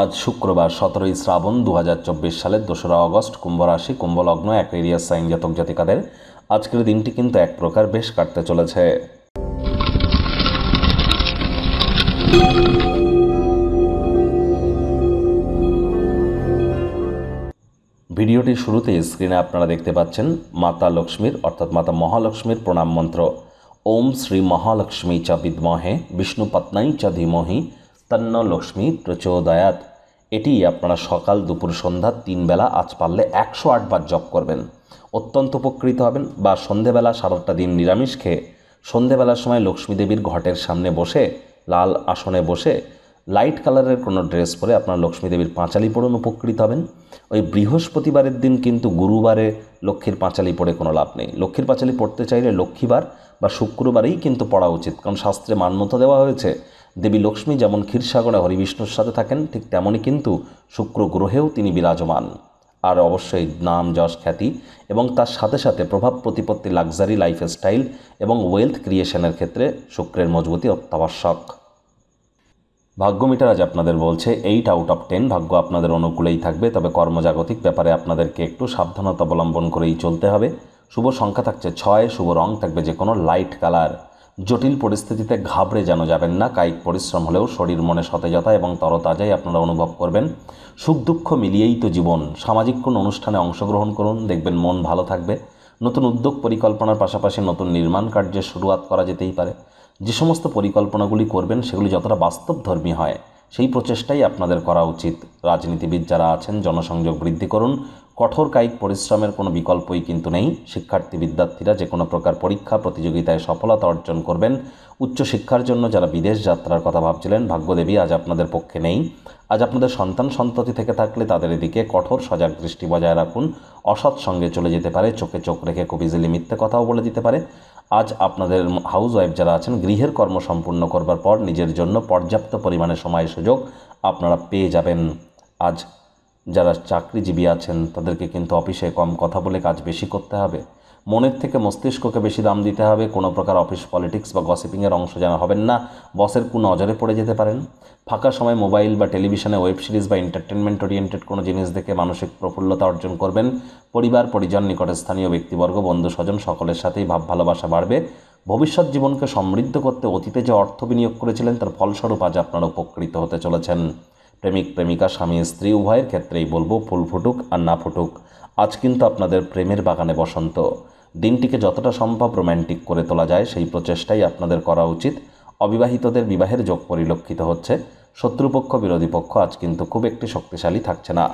আজ শুক্রবার সতেরোই শ্রাবণ দু সালের দোসরা অগস্ট কুম্ভ রাশি কুম্ভলগ্ন অ্যাক্রেরিয়াস সাইন জাতক জাতিকাদের আজকের দিনটি কিন্তু এক প্রকার বেশ কাটতে চলেছে ভিডিওটি শুরুতে স্ক্রিনে আপনারা দেখতে পাচ্ছেন মাতা লক্ষ্মীর অর্থাৎ মাতা মহালক্ষ্মীর প্রণাম মন্ত্র ওম শ্রী মহালক্ষ্মী চা বিদ্মহে বিষ্ণু পত্নাই চা ধীমহি তন্ন লক্ষ্মী প্রচোদয়াত এটি আপনারা সকাল দুপুর সন্ধ্যা তিন বেলা আজ পারলে একশো আটবার জপ করবেন অত্যন্ত উপকৃত হবেন বা সন্ধেবেলা সারাটা দিন নিরামিষ খেয়ে সন্ধেবেলার সময় লক্ষ্মী দেবীর ঘটের সামনে বসে লাল আসনে বসে লাইট কালারের কোনো ড্রেস পরে আপনার লক্ষ্মী দেবীর পাঁচালি পড়ুন উপকৃত হবেন ওই বৃহস্পতিবারের দিন কিন্তু গুরুবারে লক্ষ্মীর পাঁচালি পড়ে কোনো লাভ নেই লক্ষ্মীর পাঁচালি পড়তে চাইলে লক্ষ্মীবার বা শুক্রবারেই কিন্তু পড়া উচিত কারণ শাস্ত্রে মান্যতা দেওয়া হয়েছে দেবী লক্ষ্মী যেমন ক্ষীরসাগরে হরিবিষ্ণুর সাথে থাকেন ঠিক তেমনই কিন্তু শুক্র গ্রহেও তিনি বিরাজমান আর অবশ্যই নাম যশ খ্যাতি এবং তার সাথে সাথে প্রভাব প্রতিপত্তি লাক্সারি স্টাইল এবং ওয়েলথ ক্রিয়েশনের ক্ষেত্রে শুক্রের মজবুতি অত্যাবশ্যক ভাগ্যমিটার আজ আপনাদের বলছে এইট আউট অফ টেন ভাগ্য আপনাদের অনুকূলেই থাকবে তবে কর্মজাগতিক ব্যাপারে আপনাদেরকে একটু সাবধানতা অবলম্বন করেই চলতে হবে শুভ সংখ্যা থাকছে ছয় শুভ রং থাকবে যে কোনো লাইট কালার জটিল পরিস্থিতিতে ঘাবড়ে যেন যাবেন না কায়িক পরিশ্রম হলেও শরীর মনে সতেজতা এবং তরতাজাই আপনারা অনুভব করবেন সুখ দুঃখ মিলিয়েই তো জীবন সামাজিক কোনো অনুষ্ঠানে অংশগ্রহণ করুন দেখবেন মন ভালো থাকবে নতুন উদ্যোগ পরিকল্পনার পাশাপাশি নতুন নির্মাণ কার্যের শুরুয়াত করা যেতেই পারে যে সমস্ত পরিকল্পনাগুলি করবেন সেগুলি যতটা বাস্তবধর্মী হয় সেই প্রচেষ্টাই আপনাদের করা উচিত রাজনীতিবিদ যারা আছেন জনসংযোগ বৃদ্ধি করুন কঠোর কায়িক পরিশ্রমের কোনো বিকল্পই কিন্তু নেই শিক্ষার্থী বিদ্যার্থীরা যে কোনো প্রকার পরীক্ষা প্রতিযোগিতায় সফলতা অর্জন করবেন উচ্চশিক্ষার জন্য যারা বিদেশ যাত্রার কথা ভাবছিলেন ভাগ্যদেবী আজ আপনাদের পক্ষে নেই আজ আপনাদের সন্তান সন্ততি থেকে থাকলে তাদের এদিকে কঠোর সজাগ দৃষ্টি বজায় রাখুন অসৎ সঙ্গে চলে যেতে পারে চোখে চোখ রেখে খুব ইজিলি মিথ্যে কথাও বলে দিতে পারে আজ আপনাদের হাউস ওয়াইফ যারা আছেন গৃহের কর্ম সম্পূর্ণ করবার পর নিজের জন্য পর্যাপ্ত পরিমাণে সময় সুযোগ আপনারা পেয়ে যাবেন আজ যারা চাকরিজীবী আছেন তাদেরকে কিন্তু অফিসে কম কথা বলে কাজ বেশি করতে হবে মনের থেকে মস্তিষ্ককে বেশি দাম দিতে হবে কোনো প্রকার অফিস পলিটিক্স বা গসিপিংয়ের অংশ যেন হবেন না বসের কোন নজরে পড়ে যেতে পারেন ফাঁকা সময় মোবাইল বা টেলিভিশনে ওয়েব সিরিজ বা এন্টারটেনমেন্ট ওরিয়েন্টেড কোনো জিনিস দেখে মানসিক প্রফুল্লতা অর্জন করবেন পরিবার পরিজন নিকটে স্থানীয় ব্যক্তিবর্গ বন্ধু স্বজন সকলের সাথেই ভাব ভালোবাসা বাড়বে ভবিষ্যৎ জীবনকে সমৃদ্ধ করতে অতীতে যে অর্থ বিনিয়োগ করেছিলেন তার ফলস্বরূপ আজ আপনারা উপকৃত হতে চলেছেন প্রেমিক প্রেমিকা স্বামী স্ত্রী উভয়ের ক্ষেত্রেই বলবো ফুল ফুটুক আর না ফুটুক আজ কিন্তু আপনাদের প্রেমের বাগানে বসন্ত দিনটিকে যতটা সম্ভব রোম্যান্টিক করে তোলা যায় সেই প্রচেষ্টাই আপনাদের করা উচিত অবিবাহিতদের বিবাহের যোগ পরিলক্ষিত হচ্ছে শত্রুপক্ষ বিরোধী পক্ষ আজ কিন্তু খুব একটি শক্তিশালী থাকছে না